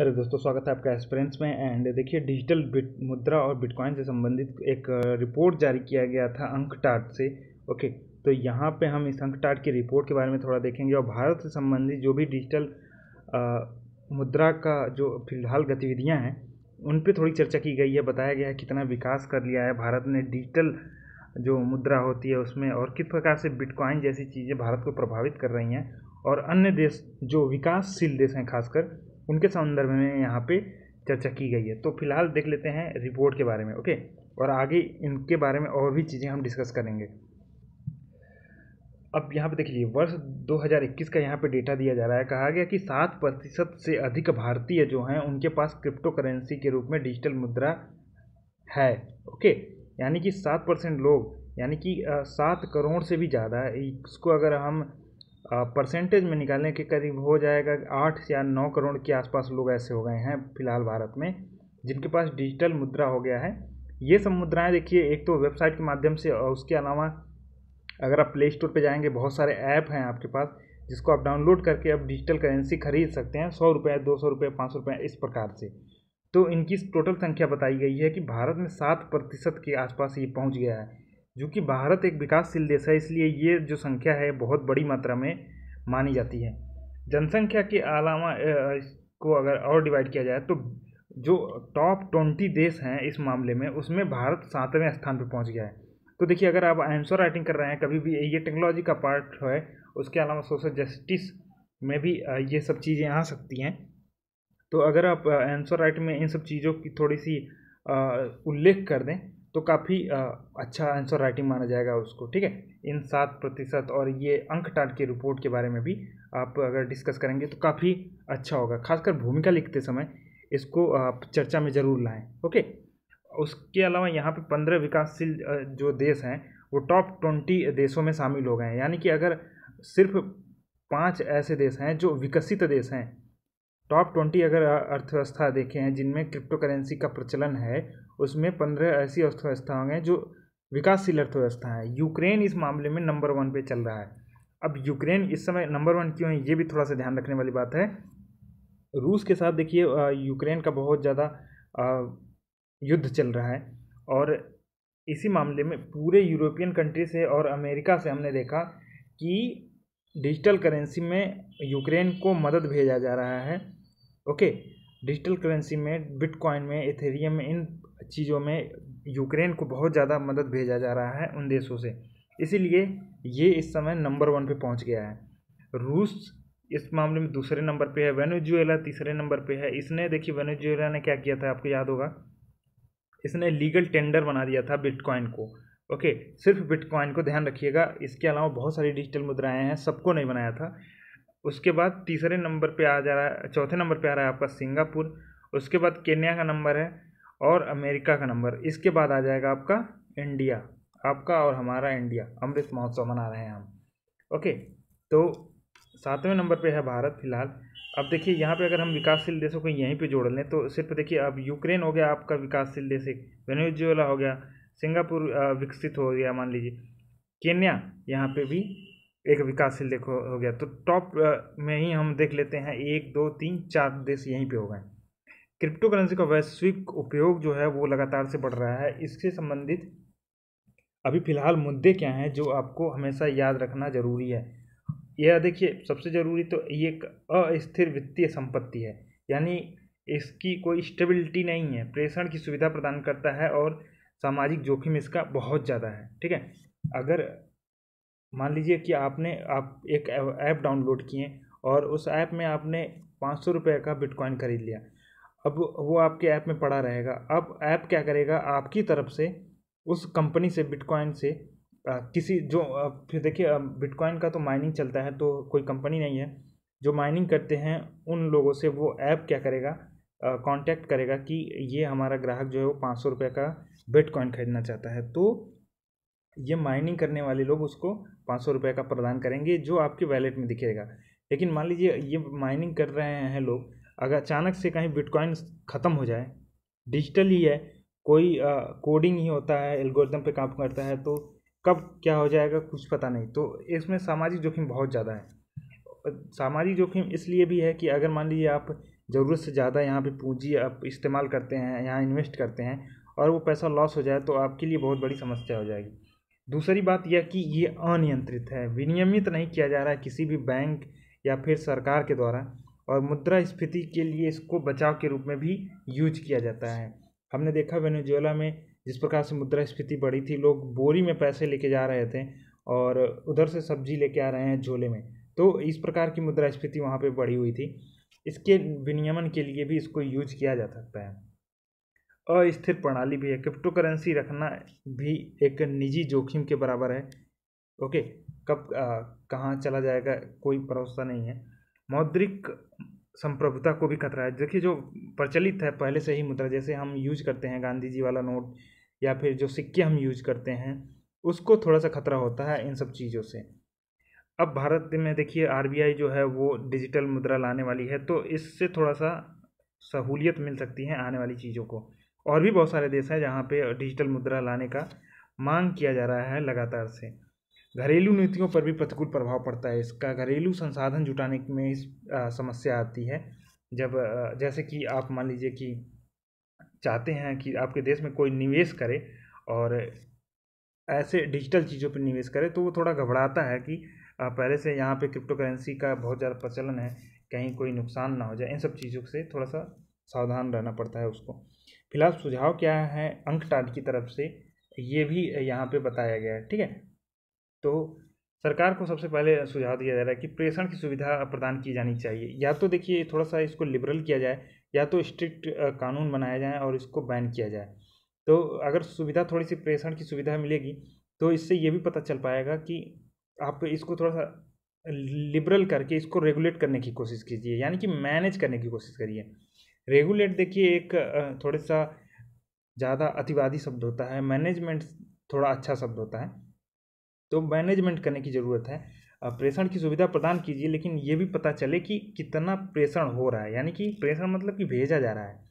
अरे दोस्तों स्वागत है आपका एक्सपीरियंस में एंड देखिए डिजिटल बिट मुद्रा और बिटकॉइन से संबंधित एक रिपोर्ट जारी किया गया था अंक टाट से ओके तो यहाँ पे हम इस अंक टाट की रिपोर्ट के बारे में थोड़ा देखेंगे और भारत से संबंधित जो भी डिजिटल मुद्रा का जो फिलहाल गतिविधियाँ हैं उन पर थोड़ी चर्चा की गई है बताया गया है कितना विकास कर लिया है भारत ने डिजिटल जो मुद्रा होती है उसमें और किस प्रकार से बिटकॉइन जैसी चीज़ें भारत को प्रभावित कर रही हैं और अन्य देश जो विकासशील देश हैं खासकर उनके संदर्भ में यहाँ पे चर्चा की गई है तो फिलहाल देख लेते हैं रिपोर्ट के बारे में ओके और आगे इनके बारे में और भी चीज़ें हम डिस्कस करेंगे अब यहाँ पे देख लीजिए वर्ष 2021 का यहाँ पे डेटा दिया जा रहा है कहा गया कि सात प्रतिशत से अधिक भारतीय जो हैं उनके पास क्रिप्टो करेंसी के रूप में डिजिटल मुद्रा है ओके यानी कि सात परसेंट लोग यानी कि सात करोड़ से भी ज़्यादा इसको अगर हम परसेंटेज में निकालें कि करीब हो जाएगा आठ या नौ करोड़ के आसपास लोग ऐसे हो गए हैं फिलहाल भारत में जिनके पास डिजिटल मुद्रा हो गया है ये सब मुद्राएं देखिए एक तो वेबसाइट के माध्यम से और उसके अलावा अगर आप प्ले स्टोर पर जाएंगे बहुत सारे ऐप हैं आपके पास जिसको आप डाउनलोड करके आप डिजिटल करेंसी खरीद सकते हैं सौ रुपये दो सौ रुपये पाँच सौ रुपये इस प्रकार से तो इनकी टोटल संख्या बताई गई है कि भारत में सात प्रतिशत के आसपास ये पहुंच गया है जो कि भारत एक विकासशील देश है इसलिए ये जो संख्या है बहुत बड़ी मात्रा में मानी जाती है जनसंख्या के अलावा को अगर और डिवाइड किया जाए तो जो टॉप ट्वेंटी देश हैं इस मामले में उसमें भारत सातवें स्थान पर पहुंच गया है तो देखिए अगर आप आंसर राइटिंग कर रहे हैं कभी भी ये टेक्नोलॉजी का पार्ट है उसके अलावा सोशल जस्टिस में भी ये सब चीज़ें आ सकती हैं तो अगर आप आंसर राइट में इन सब चीज़ों की थोड़ी सी उल्लेख कर दें तो काफ़ी अच्छा आंसर राइटिंग माना जाएगा उसको ठीक है इन सात प्रतिशत और ये अंक टाट की रिपोर्ट के बारे में भी आप अगर डिस्कस करेंगे तो काफ़ी अच्छा होगा खासकर भूमिका लिखते समय इसको आप चर्चा में ज़रूर लाएँ ओके उसके अलावा यहाँ पे पंद्रह विकासशील जो देश हैं वो टॉप ट्वेंटी देशों में शामिल हो गए हैं यानी कि अगर सिर्फ पाँच ऐसे देश हैं जो विकसित देश हैं टॉप ट्वेंटी अगर अर्थव्यवस्था देखें हैं जिनमें क्रिप्टो करेंसी का प्रचलन है उसमें पंद्रह ऐसी अर्थव्यवस्था हैं जो विकासशील अर्थव्यवस्था है यूक्रेन इस मामले में नंबर वन पे चल रहा है अब यूक्रेन इस समय नंबर वन क्यों है ये भी थोड़ा सा ध्यान रखने वाली बात है रूस के साथ देखिए यूक्रेन का बहुत ज़्यादा युद्ध चल रहा है और इसी मामले में पूरे यूरोपियन कंट्री से और अमेरिका से हमने देखा कि डिजिटल करेंसी में यूक्रेन को मदद भेजा जा रहा है ओके डिजिटल करेंसी में बिटकॉइन में एथेरियम में इन चीज़ों में यूक्रेन को बहुत ज़्यादा मदद भेजा जा रहा है उन देशों से इसीलिए ये इस समय नंबर वन पे पहुंच गया है रूस इस मामले में दूसरे नंबर पे है वेनेजुएला तीसरे नंबर पे है इसने देखिए वेनेजुएला ने क्या किया था आपको याद होगा इसने लीगल टेंडर बना दिया था बिटकॉइन को ओके सिर्फ बिटकॉइन को ध्यान रखिएगा इसके अलावा बहुत सारी डिजिटल मुद्राएं हैं सबको नहीं बनाया था उसके बाद तीसरे नंबर पे आ जा रहा है चौथे नंबर पे आ रहा है आपका सिंगापुर उसके बाद केन्या का नंबर है और अमेरिका का नंबर इसके बाद आ जाएगा आपका इंडिया आपका और हमारा इंडिया अमृत महोत्सव मना रहे हैं हम ओके तो सातवें नंबर पे है भारत फिलहाल अब देखिए यहाँ पे अगर हम विकासशील देशों को यहीं पे जोड़ लें तो सिर्फ देखिए अब यूक्रेन हो गया आपका विकासशील देश एक वेनेजुएला हो गया सिंगापुर विकसित हो गया मान लीजिए केन्या यहाँ पे भी एक विकासशील देखो हो गया तो टॉप में ही हम देख लेते हैं एक दो तीन चार देश यहीं पे हो गए क्रिप्टो करेंसी का वैश्विक उपयोग जो है वो लगातार से बढ़ रहा है इससे संबंधित अभी फ़िलहाल मुद्दे क्या हैं जो आपको हमेशा याद रखना ज़रूरी है यह देखिए सबसे ज़रूरी तो ये एक अस्थिर वित्तीय संपत्ति है यानी इसकी कोई स्टेबिलिटी नहीं है प्रेषण की सुविधा प्रदान करता है और सामाजिक जोखिम इसका बहुत ज़्यादा है ठीक है अगर मान लीजिए कि आपने आप एक ऐप डाउनलोड किए और उस ऐप में आपने पाँच सौ रुपये का बिटकॉइन खरीद लिया अब वो आपके ऐप में पड़ा रहेगा अब ऐप क्या करेगा आपकी तरफ से उस कंपनी से बिटकॉइन से आ, किसी जो आ, फिर देखिए बिटकॉइन का तो माइनिंग चलता है तो कोई कंपनी नहीं है जो माइनिंग करते हैं उन लोगों से वो ऐप क्या करेगा कांटेक्ट करेगा कि ये हमारा ग्राहक जो है वो पाँच सौ रुपये का बिटकॉइन खरीदना चाहता है तो ये माइनिंग करने वाले लोग उसको पाँच सौ रुपये का प्रदान करेंगे जो आपके वैलेट में दिखेगा लेकिन मान लीजिए ये माइनिंग कर रहे हैं लोग अगर अचानक से कहीं बिटकॉइन ख़त्म हो जाए डिजिटल ही है कोई आ, कोडिंग ही होता है एल्गोरिदम पे काम करता है तो कब क्या हो जाएगा कुछ पता नहीं तो इसमें सामाजिक जोखिम बहुत ज़्यादा है सामाजिक जोखिम इसलिए भी है कि अगर मान लीजिए आप ज़रूरत से ज़्यादा यहाँ पे पूंजी आप इस्तेमाल करते हैं यहाँ इन्वेस्ट करते हैं और वो पैसा लॉस हो जाए तो आपके लिए बहुत बड़ी समस्या हो जाएगी दूसरी बात यह कि ये अनियंत्रित है विनियमित नहीं किया जा रहा है किसी भी बैंक या फिर सरकार के द्वारा और मुद्रा स्फीति के लिए इसको बचाव के रूप में भी यूज किया जाता है हमने देखा वेनेजुएला में जिस प्रकार से मुद्रा स्फीति बढ़ी थी लोग बोरी में पैसे लेके जा रहे थे और उधर से सब्जी लेके आ रहे हैं झोले में तो इस प्रकार की मुद्रा स्फीति वहाँ पर बढ़ी हुई थी इसके विनियमन के लिए भी इसको यूज किया जा सकता है अस्थिर प्रणाली भी है क्रिप्टो करेंसी रखना भी एक निजी जोखिम के बराबर है ओके कब कहाँ चला जाएगा कोई भरोसा नहीं है मौद्रिक संप्रभुता को भी खतरा है देखिए जो प्रचलित है पहले से ही मुद्रा जैसे हम यूज करते हैं गांधी जी वाला नोट या फिर जो सिक्के हम यूज करते हैं उसको थोड़ा सा खतरा होता है इन सब चीज़ों से अब भारत में देखिए आर जो है वो डिजिटल मुद्रा लाने वाली है तो इससे थोड़ा सा सहूलियत मिल सकती है आने वाली चीज़ों को और भी बहुत सारे देश हैं जहाँ पे डिजिटल मुद्रा लाने का मांग किया जा रहा है लगातार से घरेलू नीतियों पर भी प्रतिकूल प्रभाव पड़ता है इसका घरेलू संसाधन जुटाने में इस आ, समस्या आती है जब आ, जैसे कि आप मान लीजिए कि चाहते हैं कि आपके देश में कोई निवेश करे और ऐसे डिजिटल चीज़ों पर निवेश करे तो वो थोड़ा घबराता है कि पहले से यहाँ पे क्रिप्टो करेंसी का बहुत ज़्यादा प्रचलन है कहीं कोई नुकसान ना हो जाए इन सब चीज़ों से थोड़ा सा सावधान रहना पड़ता है उसको फिलहाल सुझाव क्या है अंक अंकटाट की तरफ से ये भी यहाँ पे बताया गया है ठीक है तो सरकार को सबसे पहले सुझाव दिया जा रहा है कि प्रेषण की सुविधा प्रदान की जानी चाहिए या तो देखिए थोड़ा सा इसको लिबरल किया जाए या तो स्ट्रिक्ट कानून बनाया जाए और इसको बैन किया जाए तो अगर सुविधा थोड़ी सी प्रेषण की सुविधा मिलेगी तो इससे ये भी पता चल पाएगा कि आप इसको थोड़ा सा लिबरल करके इसको रेगुलेट करने की कोशिश कीजिए यानी कि मैनेज करने की कोशिश करिए रेगुलेट देखिए एक थोड़ा सा ज़्यादा अतिवादी शब्द होता है मैनेजमेंट थोड़ा अच्छा शब्द होता है तो मैनेजमेंट करने की ज़रूरत है प्रेषण की सुविधा प्रदान कीजिए लेकिन ये भी पता चले कि कितना प्रेषण हो रहा है यानी कि प्रेषण मतलब कि भेजा जा रहा है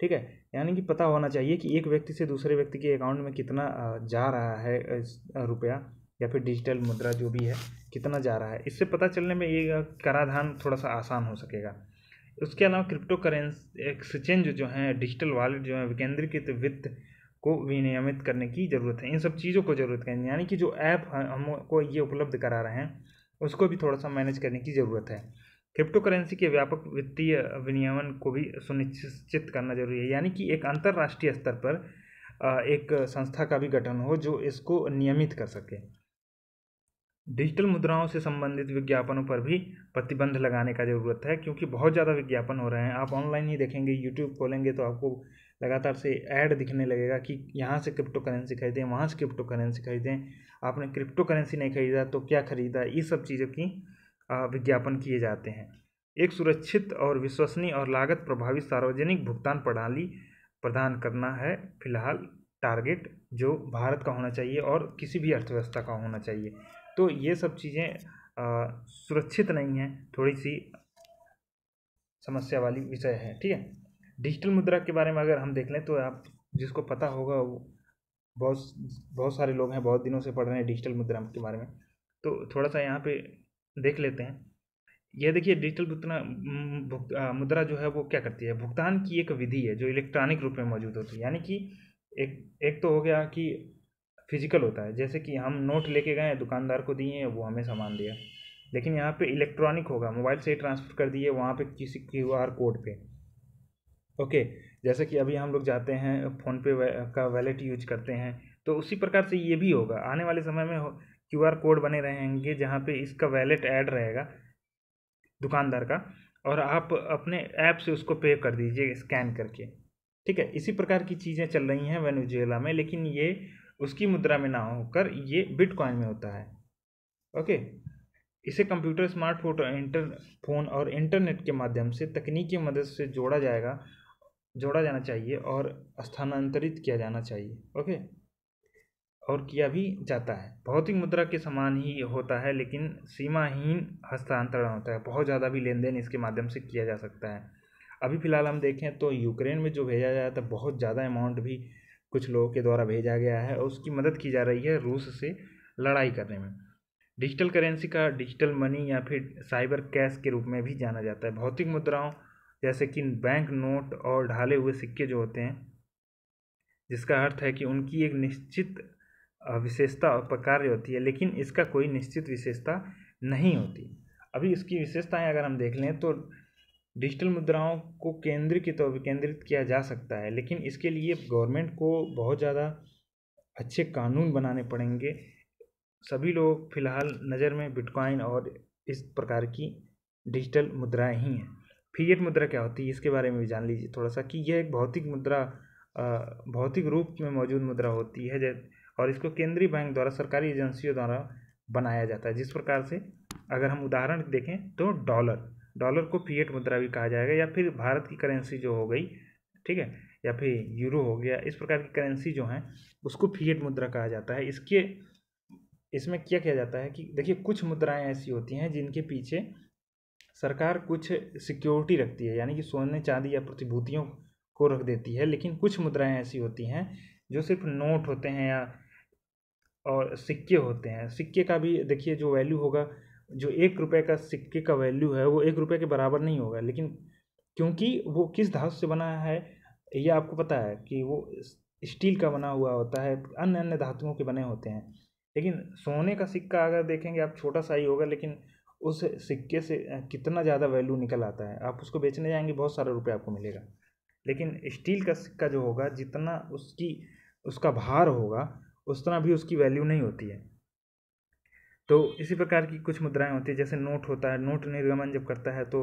ठीक है यानी कि पता होना चाहिए कि एक व्यक्ति से दूसरे व्यक्ति के अकाउंट में कितना जा रहा है रुपया या फिर डिजिटल मुद्रा जो भी है कितना जा रहा है इससे पता चलने में ये कराधान थोड़ा सा आसान हो सकेगा उसके अलावा क्रिप्टो करेंसी एक्सचेंज जो हैं डिजिटल वॉलेट जो हैं विकेंद्रीकृत वित्त को विनियमित करने की ज़रूरत है इन सब चीज़ों को ज़रूरत है यानी कि जो ऐप हमको ये उपलब्ध करा रहे हैं उसको भी थोड़ा सा मैनेज करने की ज़रूरत है क्रिप्टो करेंसी के व्यापक वित्तीय विनियमन को भी सुनिश्चित करना जरूरी है यानी कि एक अंतर्राष्ट्रीय स्तर पर एक संस्था का भी गठन हो जो इसको नियमित कर सके डिजिटल मुद्राओं से संबंधित विज्ञापनों पर भी प्रतिबंध लगाने का ज़रूरत है क्योंकि बहुत ज़्यादा विज्ञापन हो रहे हैं आप ऑनलाइन ही देखेंगे यूट्यूब खोलेंगे तो आपको लगातार से ऐड दिखने लगेगा कि यहाँ से क्रिप्टो करेंसी खरीदें वहाँ से क्रिप्टो करेंसी खरीदें आपने क्रिप्टो करेंसी नहीं खरीदा तो क्या खरीदा ये सब चीज़ों की विज्ञापन किए जाते हैं एक सुरक्षित और विश्वसनीय और लागत प्रभावी सार्वजनिक भुगतान प्रणाली प्रदान करना है फिलहाल टारगेट जो भारत का होना चाहिए और किसी भी अर्थव्यवस्था का होना चाहिए तो ये सब चीज़ें सुरक्षित नहीं हैं थोड़ी सी समस्या वाली विषय है ठीक है डिजिटल मुद्रा के बारे में अगर हम देख लें तो आप जिसको पता होगा वो बहुत बहुत सारे लोग हैं बहुत दिनों से पढ़ रहे हैं डिजिटल मुद्रा के बारे में तो थोड़ा सा यहाँ पे देख लेते हैं यह देखिए डिजिटल भुगतना मुद्रा जो है वो क्या करती है भुगतान की एक विधि है जो इलेक्ट्रॉनिक रूप में मौजूद होती है यानी कि एक एक तो हो गया कि फिजिकल होता है जैसे कि हम नोट लेके गए दुकानदार को दिए वो हमें सामान दिया लेकिन यहाँ पे इलेक्ट्रॉनिक होगा मोबाइल से ट्रांसफ़र कर दिए वहाँ पे किसी क्यू आर कोड पे ओके जैसे कि अभी हम लोग जाते हैं फ़ोनपे का वैलेट यूज करते हैं तो उसी प्रकार से ये भी होगा आने वाले समय में क्यू आर कोड बने रहेंगे जहाँ पे इसका वैलेट ऐड रहेगा दुकानदार का और आप अपने ऐप से उसको पे कर दीजिए स्कैन करके ठीक है इसी प्रकार की चीज़ें चल रही हैं वेनुजेला में लेकिन ये उसकी मुद्रा में ना होकर ये बिटकॉइन में होता है ओके इसे कंप्यूटर स्मार्टफोन और इंटर फोन और इंटरनेट के माध्यम से तकनीकी मदद से जोड़ा जाएगा जोड़ा जाना चाहिए और स्थानांतरित किया जाना चाहिए ओके और किया भी जाता है भौतिक मुद्रा के समान ही होता है लेकिन सीमाहीन हस्तांतरण होता है बहुत ज़्यादा भी लेन देन इसके माध्यम से किया जा सकता है अभी फ़िलहाल हम देखें तो यूक्रेन में जो भेजा जाता है बहुत ज़्यादा अमाउंट भी कुछ लोगों के द्वारा भेजा गया है और उसकी मदद की जा रही है रूस से लड़ाई करने में डिजिटल करेंसी का डिजिटल मनी या फिर साइबर कैश के रूप में भी जाना जाता है भौतिक मुद्राओं जैसे कि बैंक नोट और ढाले हुए सिक्के जो होते हैं जिसका अर्थ है कि उनकी एक निश्चित विशेषता और प्रकार होती है लेकिन इसका कोई निश्चित विशेषता नहीं होती अभी इसकी विशेषताएं अगर हम देख लें तो डिजिटल मुद्राओं को केंद्र तौर पर केंद्रित किया जा सकता है लेकिन इसके लिए गवर्नमेंट को बहुत ज़्यादा अच्छे कानून बनाने पड़ेंगे सभी लोग फिलहाल नज़र में बिटकॉइन और इस प्रकार की डिजिटल मुद्राएं ही हैं फिएट मुद्रा क्या होती है इसके बारे में भी जान लीजिए थोड़ा सा कि यह एक भौतिक मुद्रा भौतिक रूप में मौजूद मुद्रा होती है और इसको केंद्रीय बैंक द्वारा सरकारी एजेंसियों द्वारा बनाया जाता है जिस प्रकार से अगर हम उदाहरण देखें तो डॉलर डॉलर को फीएट मुद्रा भी कहा जाएगा या फिर भारत की करेंसी जो हो गई ठीक है या फिर यूरो हो गया इस प्रकार की करेंसी जो है उसको फीएट मुद्रा कहा जाता है इसके इसमें क्या किया जाता है कि देखिए कुछ मुद्राएं ऐसी होती हैं जिनके पीछे सरकार कुछ सिक्योरिटी रखती है यानी कि सोने चांदी या प्रतिभूतियों को रख देती है लेकिन कुछ मुद्राएं ऐसी होती हैं जो सिर्फ नोट होते हैं या और सिक्के होते हैं सिक्के का भी देखिए जो वैल्यू होगा जो एक रुपये का सिक्के का वैल्यू है वो एक रुपये के बराबर नहीं होगा लेकिन क्योंकि वो किस धातु से बना है ये आपको पता है कि वो स्टील का बना हुआ होता है अन्य अन्य धातुओं के बने होते हैं लेकिन सोने का सिक्का अगर देखेंगे आप छोटा सा ही होगा लेकिन उस सिक्के से कितना ज़्यादा वैल्यू निकल आता है आप उसको बेचने जाएंगे बहुत सारा रुपये आपको मिलेगा लेकिन स्टील का सिक्का जो होगा जितना उसकी उसका भार होगा उतना भी उसकी वैल्यू नहीं होती है तो इसी प्रकार की कुछ मुद्राएं होती है जैसे नोट होता है नोट निर्गमन जब करता है तो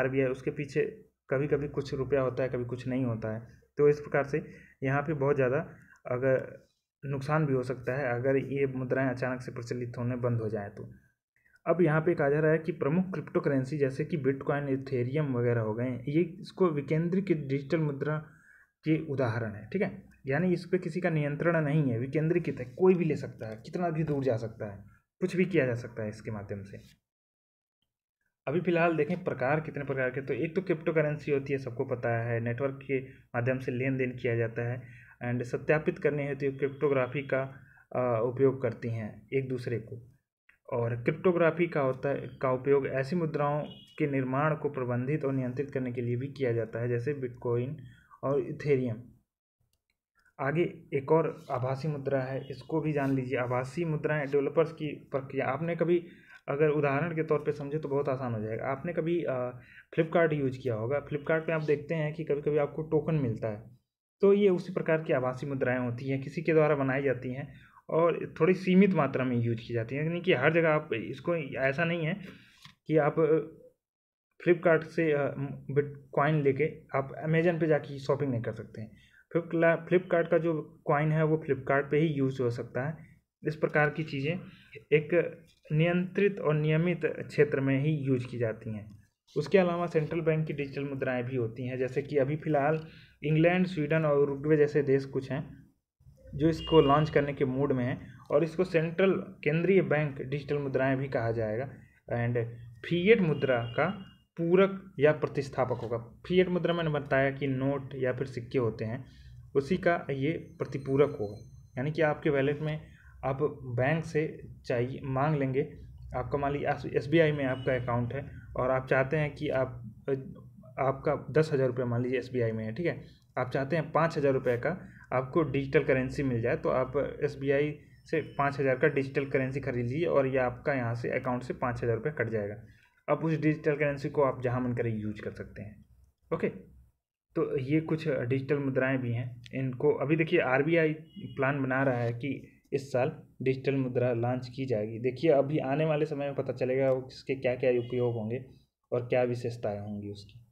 आर उसके पीछे कभी कभी कुछ रुपया होता है कभी कुछ नहीं होता है तो इस प्रकार से यहाँ पे बहुत ज़्यादा अगर नुकसान भी हो सकता है अगर ये मुद्राएं अचानक से प्रचलित होने बंद हो जाए तो अब यहाँ पे कहा जा रहा है कि प्रमुख क्रिप्टो करेंसी जैसे कि बिटकॉइन इथेरियम वगैरह हो गए ये इसको विकेंद्रीकृत डिजिटल मुद्रा के उदाहरण है ठीक है यानी इस पर किसी का नियंत्रण नहीं है विकेंद्रीकृत है कोई भी ले सकता है कितना भी दूर जा सकता है कुछ भी किया जा सकता है इसके माध्यम से अभी फिलहाल देखें प्रकार कितने प्रकार के तो एक तो क्रिप्टो करेंसी होती है सबको पता है नेटवर्क के माध्यम से लेन देन किया जाता है एंड सत्यापित करने हेतु तो क्रिप्टोग्राफी का उपयोग करती हैं एक दूसरे को और क्रिप्टोग्राफी का होता है का उपयोग ऐसी मुद्राओं के निर्माण को प्रबंधित और नियंत्रित करने के लिए भी किया जाता है जैसे बिटकॉइन और इथेरियम आगे एक और आभासी मुद्रा है इसको भी जान लीजिए आभासी मुद्राएं डेवलपर्स की प्रक्रिया आपने कभी अगर उदाहरण के तौर पे समझे तो बहुत आसान हो जाएगा आपने कभी फ्लिपकार्ट यूज किया होगा फ्लिपकार्ट आप देखते हैं कि कभी कभी आपको टोकन मिलता है तो ये उसी प्रकार की आभासी मुद्राएं होती हैं किसी के द्वारा बनाई जाती हैं और थोड़ी सीमित मात्रा में यूज की जाती है यानी कि हर जगह आप इसको ऐसा नहीं है कि आप फ्लिपकार्ट से बिट कॉइन लेके आप अमेजन पे जाके शॉपिंग नहीं कर सकते हैं फ्लिप फ्लिपकार्ट का जो कॉइन है वो फ्लिपकार्ट ही यूज़ हो सकता है इस प्रकार की चीज़ें एक नियंत्रित और नियमित क्षेत्र में ही यूज की जाती हैं उसके अलावा सेंट्रल बैंक की डिजिटल मुद्राएं भी होती हैं जैसे कि अभी फ़िलहाल इंग्लैंड स्वीडन और रुगवे जैसे देश कुछ हैं जो इसको लॉन्च करने के मूड में हैं और इसको सेंट्रल केंद्रीय बैंक डिजिटल मुद्राएं भी कहा जाएगा एंड फीएड मुद्रा का पूरक या प्रतिस्थापक होगा फीएड मुद्रा मैंने बताया कि नोट या फिर सिक्के होते हैं उसी का ये प्रतिपूरक होगा यानी कि आपके वैलेट में आप बैंक से चाहिए मांग लेंगे आपका मान लीजिए एस बी आई में आपका अकाउंट है और आप चाहते हैं कि आप आपका दस हज़ार रुपये मान लीजिए एस बी आई में है ठीक है आप चाहते हैं पाँच हज़ार रुपये का आपको डिजिटल करेंसी मिल जाए तो आप एस बी आई से पाँच हज़ार का डिजिटल करेंसी खरीद लीजिए और ये आपका यहाँ से अकाउंट से पाँच हज़ार रुपये कट जाएगा अब उस डिजिटल करेंसी को आप जहाँ मन करें यूज कर सकते हैं ओके तो ये कुछ डिजिटल मुद्राएं भी हैं इनको अभी देखिए आरबीआई प्लान बना रहा है कि इस साल डिजिटल मुद्रा लॉन्च की जाएगी देखिए अभी आने वाले समय में पता चलेगा इसके क्या क्या उपयोग होंगे और क्या विशेषताएँ होंगी उसकी